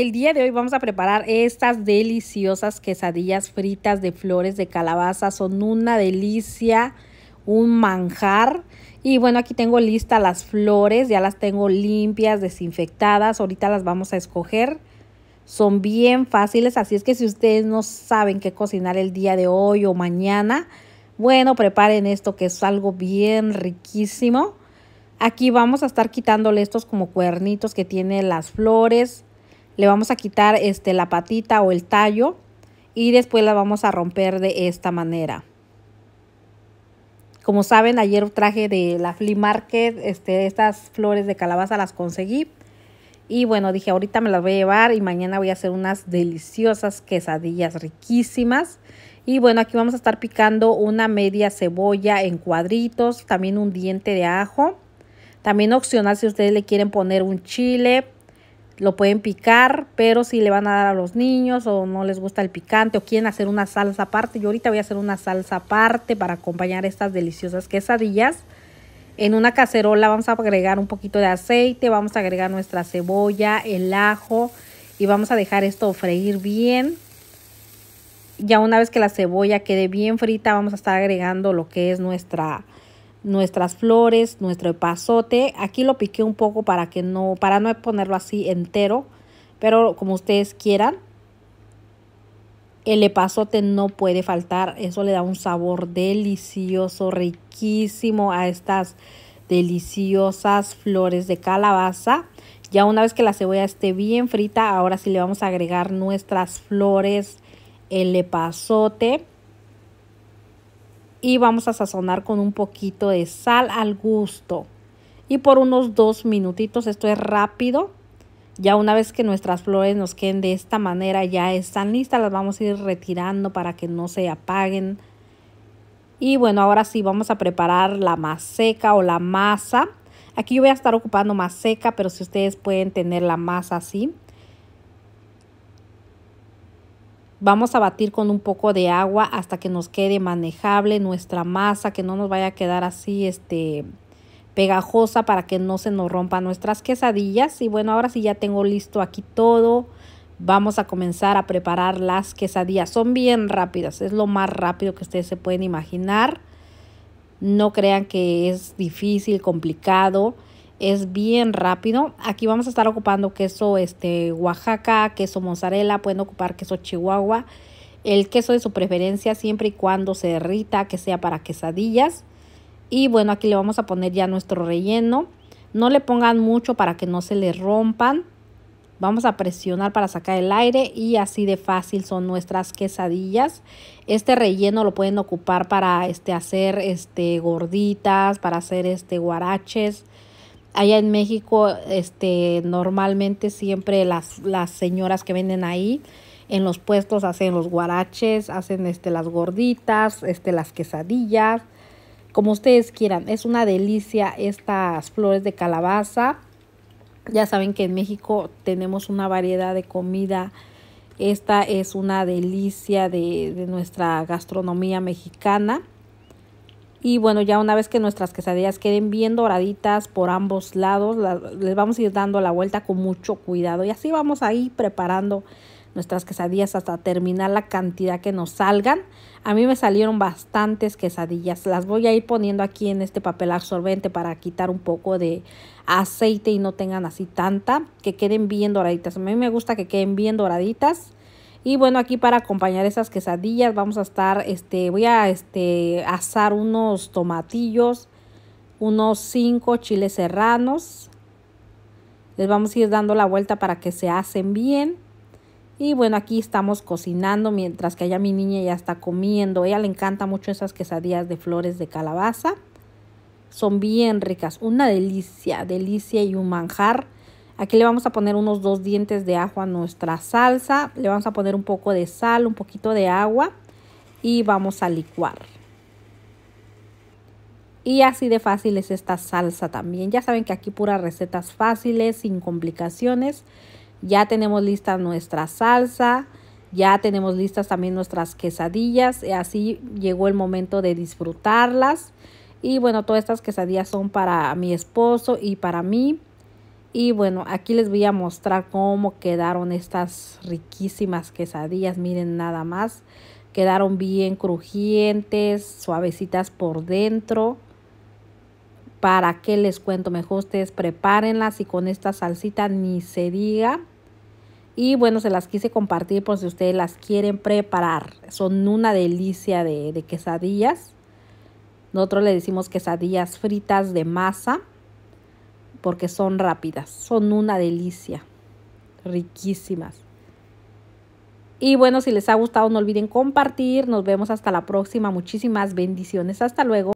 el día de hoy vamos a preparar estas deliciosas quesadillas fritas de flores de calabaza. Son una delicia, un manjar. Y bueno, aquí tengo listas las flores, ya las tengo limpias, desinfectadas. Ahorita las vamos a escoger. Son bien fáciles, así es que si ustedes no saben qué cocinar el día de hoy o mañana, bueno, preparen esto que es algo bien riquísimo. Aquí vamos a estar quitándole estos como cuernitos que tienen las flores le vamos a quitar este, la patita o el tallo y después la vamos a romper de esta manera. Como saben, ayer traje de la flea market, este, estas flores de calabaza las conseguí. Y bueno, dije, ahorita me las voy a llevar y mañana voy a hacer unas deliciosas quesadillas riquísimas. Y bueno, aquí vamos a estar picando una media cebolla en cuadritos, también un diente de ajo. También opcional si ustedes le quieren poner un chile, lo pueden picar, pero si le van a dar a los niños o no les gusta el picante o quieren hacer una salsa aparte, yo ahorita voy a hacer una salsa aparte para acompañar estas deliciosas quesadillas. En una cacerola vamos a agregar un poquito de aceite, vamos a agregar nuestra cebolla, el ajo y vamos a dejar esto freír bien. Ya una vez que la cebolla quede bien frita, vamos a estar agregando lo que es nuestra nuestras flores, nuestro epazote. Aquí lo piqué un poco para que no, para no ponerlo así entero, pero como ustedes quieran. El epazote no puede faltar, eso le da un sabor delicioso, riquísimo a estas deliciosas flores de calabaza. Ya una vez que la cebolla esté bien frita, ahora sí le vamos a agregar nuestras flores, el epazote y vamos a sazonar con un poquito de sal al gusto. Y por unos dos minutitos, esto es rápido. Ya una vez que nuestras flores nos queden de esta manera, ya están listas, las vamos a ir retirando para que no se apaguen. Y bueno, ahora sí vamos a preparar la seca o la masa. Aquí yo voy a estar ocupando seca, pero si ustedes pueden tener la masa así. Vamos a batir con un poco de agua hasta que nos quede manejable nuestra masa, que no nos vaya a quedar así este pegajosa para que no se nos rompan nuestras quesadillas. Y bueno, ahora sí ya tengo listo aquí todo. Vamos a comenzar a preparar las quesadillas. Son bien rápidas, es lo más rápido que ustedes se pueden imaginar. No crean que es difícil, complicado es bien rápido. Aquí vamos a estar ocupando queso este, Oaxaca, queso mozzarella, pueden ocupar queso Chihuahua, el queso de su preferencia siempre y cuando se derrita, que sea para quesadillas. Y bueno, aquí le vamos a poner ya nuestro relleno. No le pongan mucho para que no se le rompan. Vamos a presionar para sacar el aire y así de fácil son nuestras quesadillas. Este relleno lo pueden ocupar para este, hacer este, gorditas, para hacer este, guaraches, Allá en México, este, normalmente siempre las, señoras que venden ahí en los puestos hacen los guaraches, hacen este, las gorditas, este, las quesadillas, como ustedes quieran. Es una delicia estas flores de calabaza. Ya saben que en México tenemos una variedad de comida. Esta es una delicia de, de nuestra gastronomía mexicana. Y bueno, ya una vez que nuestras quesadillas queden bien doraditas por ambos lados, les vamos a ir dando la vuelta con mucho cuidado. Y así vamos a ir preparando nuestras quesadillas hasta terminar la cantidad que nos salgan. A mí me salieron bastantes quesadillas. Las voy a ir poniendo aquí en este papel absorbente para quitar un poco de aceite y no tengan así tanta. Que queden bien doraditas. A mí me gusta que queden bien doraditas. Y bueno, aquí para acompañar esas quesadillas vamos a estar, este, voy a este, asar unos tomatillos, unos 5 chiles serranos. Les vamos a ir dando la vuelta para que se hacen bien. Y bueno, aquí estamos cocinando mientras que allá mi niña ya está comiendo. A ella le encanta mucho esas quesadillas de flores de calabaza. Son bien ricas, una delicia, delicia y un manjar. Aquí le vamos a poner unos dos dientes de ajo a nuestra salsa. Le vamos a poner un poco de sal, un poquito de agua y vamos a licuar. Y así de fácil es esta salsa también. Ya saben que aquí puras recetas fáciles, sin complicaciones. Ya tenemos lista nuestra salsa. Ya tenemos listas también nuestras quesadillas. Y así llegó el momento de disfrutarlas. Y bueno, todas estas quesadillas son para mi esposo y para mí. Y bueno, aquí les voy a mostrar cómo quedaron estas riquísimas quesadillas. Miren nada más. Quedaron bien crujientes, suavecitas por dentro. ¿Para qué les cuento? Mejor ustedes prepárenlas y con esta salsita ni se diga. Y bueno, se las quise compartir por si ustedes las quieren preparar. Son una delicia de, de quesadillas. Nosotros le decimos quesadillas fritas de masa porque son rápidas, son una delicia, riquísimas. Y bueno, si les ha gustado no olviden compartir, nos vemos hasta la próxima, muchísimas bendiciones, hasta luego.